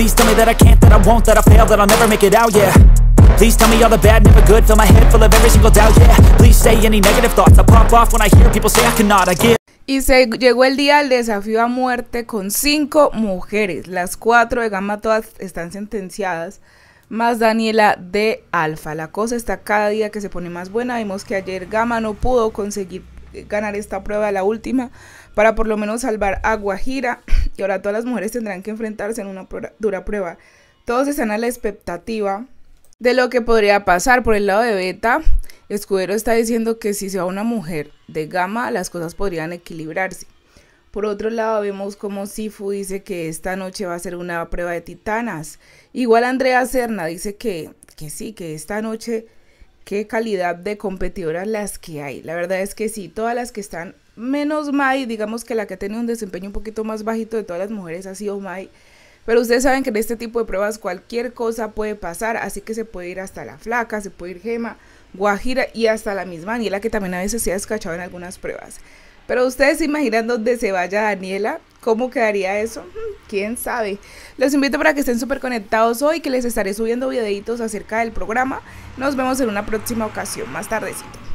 Please tell me that I can't, that I won't, that I fail, that I'll never make it out, yeah Please tell me all the bad, never good Fill my head full of every single doubt, yeah Please say any negative thoughts I pop off when I hear people say I cannot, I give Y se llegó el día del desafío a muerte con cinco mujeres. Las cuatro de gama todas están sentenciadas, más Daniela de Alfa. La cosa está cada día que se pone más buena. Vimos que ayer Gama no pudo conseguir ganar esta prueba, la última, para por lo menos salvar a Guajira. ahora todas las mujeres tendrán que enfrentarse en una dura prueba. Todos están a la expectativa de lo que podría pasar por el lado de Beta. Escudero está diciendo que si se va una mujer de gama, las cosas podrían equilibrarse. Por otro lado, vemos como Sifu dice que esta noche va a ser una prueba de titanas. Igual Andrea Serna dice que, que sí, que esta noche, qué calidad de competidoras las que hay. La verdad es que sí, todas las que están Menos Mai, digamos que la que ha un desempeño un poquito más bajito de todas las mujeres ha sido Mai. Pero ustedes saben que en este tipo de pruebas cualquier cosa puede pasar, así que se puede ir hasta la flaca, se puede ir Gema, Guajira y hasta la misma Daniela, que también a veces se ha escachado en algunas pruebas. Pero ustedes se imaginan dónde se vaya Daniela, ¿cómo quedaría eso? Hmm, ¿Quién sabe? Los invito para que estén súper conectados hoy, que les estaré subiendo videitos acerca del programa. Nos vemos en una próxima ocasión, más tardecito.